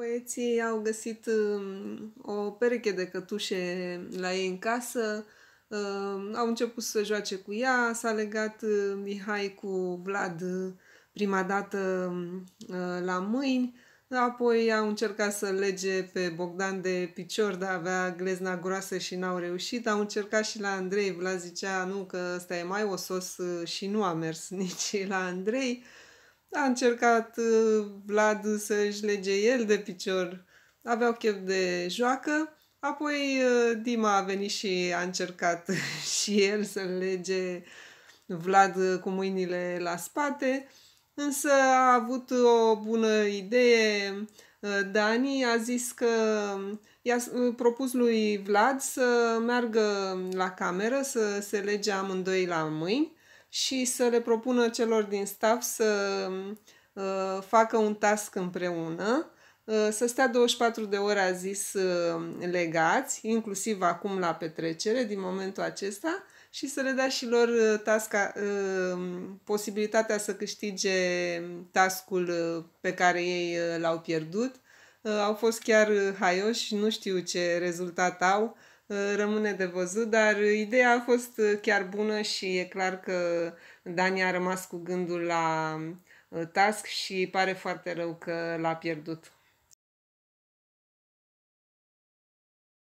Băieții au găsit um, o pereche de cătușe la ei în casă, um, au început să joace cu ea, s-a legat uh, Mihai cu Vlad uh, prima dată um, uh, la mâini, apoi au încercat să lege pe Bogdan de picior, dar avea glezna groasă și n-au reușit, au încercat și la Andrei, Vlad zicea nu că ăsta e mai osos și nu a mers nici la Andrei, a încercat uh, Vlad să-și lege el de picior. Aveau chef de joacă. Apoi uh, Dima a venit și a încercat și el să lege Vlad cu mâinile la spate, însă a avut o bună idee. Uh, Dani a zis că i-a propus lui Vlad să meargă la cameră, să se lege amândoi la mâini și să le propună celor din staff să uh, facă un task împreună, uh, să stea 24 de ore, a zis, uh, legați, inclusiv acum la petrecere, din momentul acesta, și să le dea și lor uh, tasca, uh, posibilitatea să câștige tascul uh, pe care ei l-au pierdut. Au fost chiar haioși, nu știu ce rezultat au, Eh, rămâne de văzut, dar ideea a fost eh, chiar bună și e clar că Dani a rămas cu gândul la eh, task și pare foarte rău că l-a pierdut.